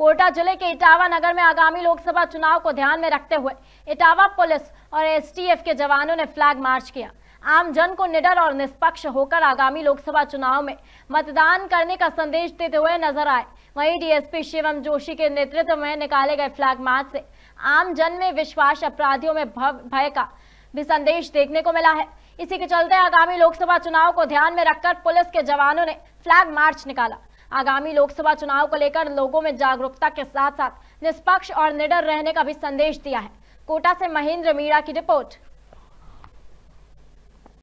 कोटा जिले के इटावा नगर में आगामी लोकसभा चुनाव को ध्यान में रखते हुए इटावा पुलिस और एसटीएफ के जवानों ने फ्लैग मार्च किया आम जन को निडर और निष्पक्ष होकर आगामी लोकसभा चुनाव में मतदान करने का संदेश देते हुए नजर आए वहीं डीएसपी शिवम जोशी के नेतृत्व में निकाले गए फ्लैग मार्च से आम जन में विश्वास अपराधियों में भय का भी संदेश देखने को मिला है इसी के चलते आगामी लोकसभा चुनाव को ध्यान में रखकर पुलिस के जवानों ने फ्लैग मार्च निकाला आगामी लोकसभा चुनाव को लेकर लोगों में जागरूकता के साथ साथ निष्पक्ष और निडर रहने का भी संदेश दिया है कोटा से महेंद्र मीणा की रिपोर्ट